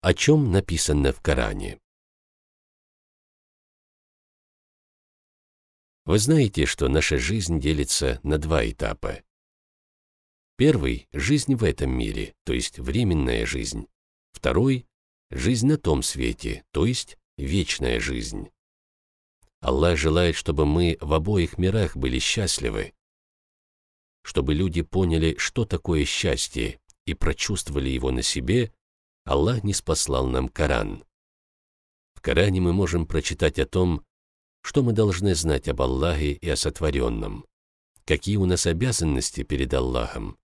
о чем написано в Коране. Вы знаете, что наша жизнь делится на два этапа. Первый – жизнь в этом мире, то есть временная жизнь. Второй – жизнь на том свете, то есть вечная жизнь. Аллах желает, чтобы мы в обоих мирах были счастливы, чтобы люди поняли, что такое счастье, и прочувствовали его на себе Аллах не спаслал нам Коран. В Коране мы можем прочитать о том, что мы должны знать об Аллахе и о сотворенном, какие у нас обязанности перед Аллахом,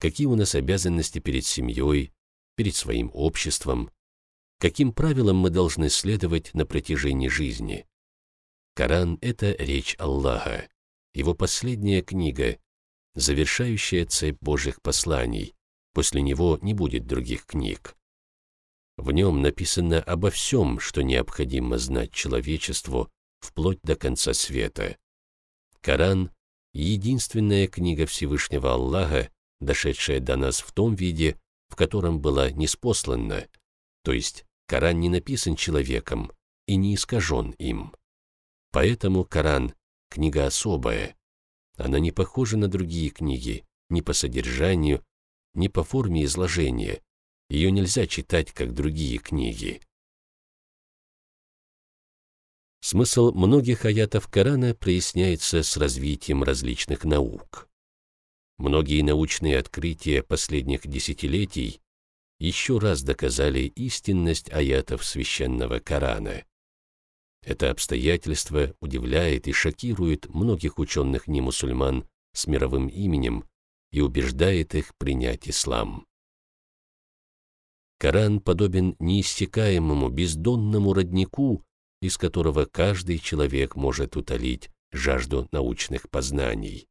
какие у нас обязанности перед семьей, перед своим обществом, каким правилам мы должны следовать на протяжении жизни. Коран — это речь Аллаха, его последняя книга, завершающая цепь Божьих посланий. После него не будет других книг. В нем написано обо всем, что необходимо знать человечеству вплоть до конца света. Коран — единственная книга Всевышнего Аллаха, дошедшая до нас в том виде, в котором была неспослана, то есть Коран не написан человеком и не искажен им. Поэтому Коран — книга особая. Она не похожа на другие книги ни по содержанию, ни по форме изложения, ее нельзя читать, как другие книги. Смысл многих аятов Корана проясняется с развитием различных наук. Многие научные открытия последних десятилетий еще раз доказали истинность аятов священного Корана. Это обстоятельство удивляет и шокирует многих ученых-немусульман с мировым именем и убеждает их принять ислам. Коран подобен неиссякаемому бездонному роднику, из которого каждый человек может утолить жажду научных познаний.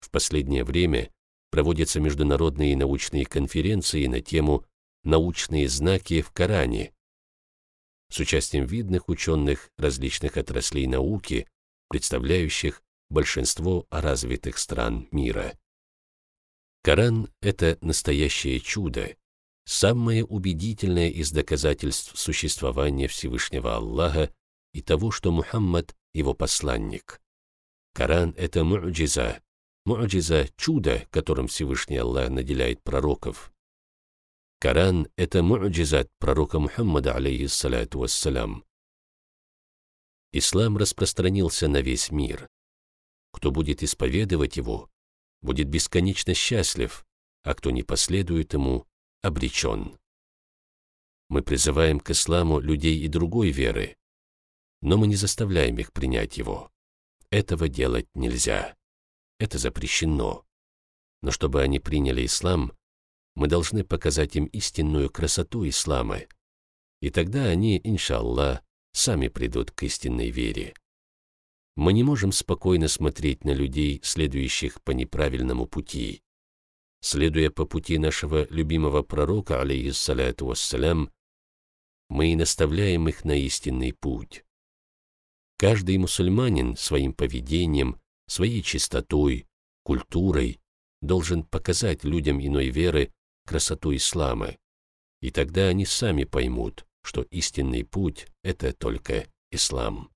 В последнее время проводятся международные научные конференции на тему «Научные знаки в Коране» с участием видных ученых различных отраслей науки, представляющих большинство развитых стран мира. Коран – это настоящее чудо, самое убедительное из доказательств существования Всевышнего Аллаха и того, что Мухаммад – его посланник. Коран – это му'джиза. Му'джиза – чудо, которым Всевышний Аллах наделяет пророков. Коран – это му'джизат пророка Мухаммада, алейхиссалату вассалям. Ислам распространился на весь мир. Кто будет исповедовать его, будет бесконечно счастлив, а кто не последует ему, обречен. Мы призываем к исламу людей и другой веры, но мы не заставляем их принять его. Этого делать нельзя. Это запрещено. Но чтобы они приняли ислам, мы должны показать им истинную красоту ислама, и тогда они, иншаллах, сами придут к истинной вере. Мы не можем спокойно смотреть на людей, следующих по неправильному пути, Следуя по пути нашего любимого пророка, алейхиссаляту вассалям, мы и наставляем их на истинный путь. Каждый мусульманин своим поведением, своей чистотой, культурой должен показать людям иной веры красоту ислама, и тогда они сами поймут, что истинный путь – это только ислам.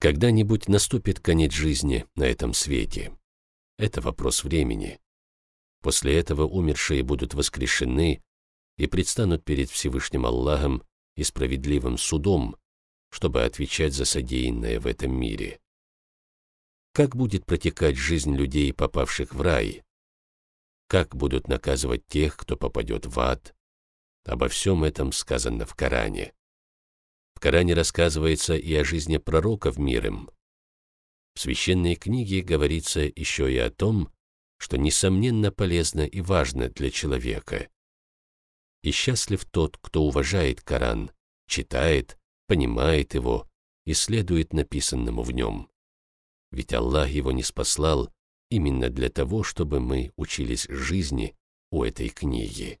Когда-нибудь наступит конец жизни на этом свете. Это вопрос времени. После этого умершие будут воскрешены и предстанут перед Всевышним Аллахом и справедливым судом, чтобы отвечать за содеянное в этом мире. Как будет протекать жизнь людей, попавших в рай? Как будут наказывать тех, кто попадет в ад? Обо всем этом сказано в Коране. В Коране рассказывается и о жизни пророков миром. В священной книге говорится еще и о том, что, несомненно, полезно и важно для человека. И счастлив тот, кто уважает Коран, читает, понимает его и следует написанному в нем. Ведь Аллах его не спаслал именно для того, чтобы мы учились жизни у этой книги.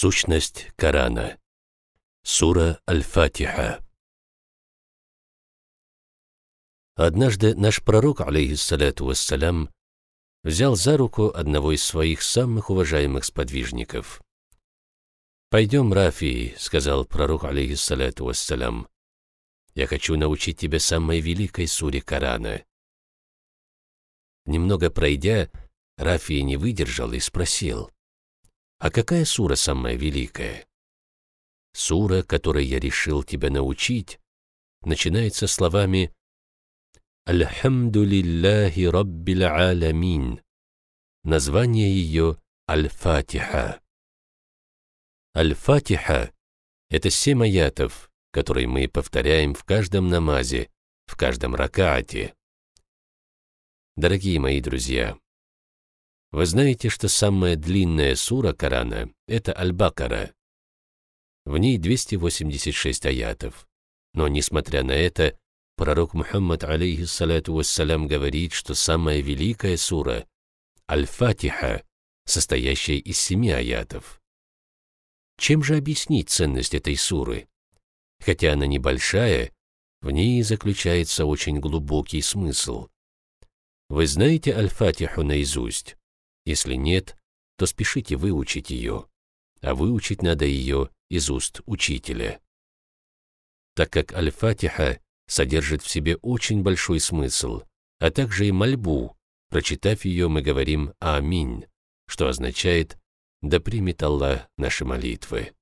Сущность Корана. Сура Аль-Фатиха. Однажды наш пророк, алейхиссалату вассалям, взял за руку одного из своих самых уважаемых сподвижников. «Пойдем, Рафии», — сказал пророк, алейхиссалату вассалям, — «я хочу научить тебя самой великой суре Корана». Немного пройдя, Рафии не выдержал и спросил — а какая сура самая великая? Сура, которой я решил тебя научить, начинается словами «Альхамду лиллахи раббил аламин». Название ее «Аль-Фатиха». Аль-Фатиха — это семь аятов, которые мы повторяем в каждом намазе, в каждом ракаате. Дорогие мои друзья, вы знаете, что самая длинная сура Корана – это Аль-Бакара. В ней 286 аятов. Но, несмотря на это, пророк Мухаммад, алейхиссалату вассалям, говорит, что самая великая сура – Аль-Фатиха, состоящая из семи аятов. Чем же объяснить ценность этой суры? Хотя она небольшая, в ней заключается очень глубокий смысл. Вы знаете Аль-Фатиху наизусть? Если нет, то спешите выучить ее. А выучить надо ее из уст учителя. Так как Аль-Фатиха содержит в себе очень большой смысл, а также и мольбу, прочитав ее, мы говорим «Аминь», что означает «Да примет Аллах наши молитвы».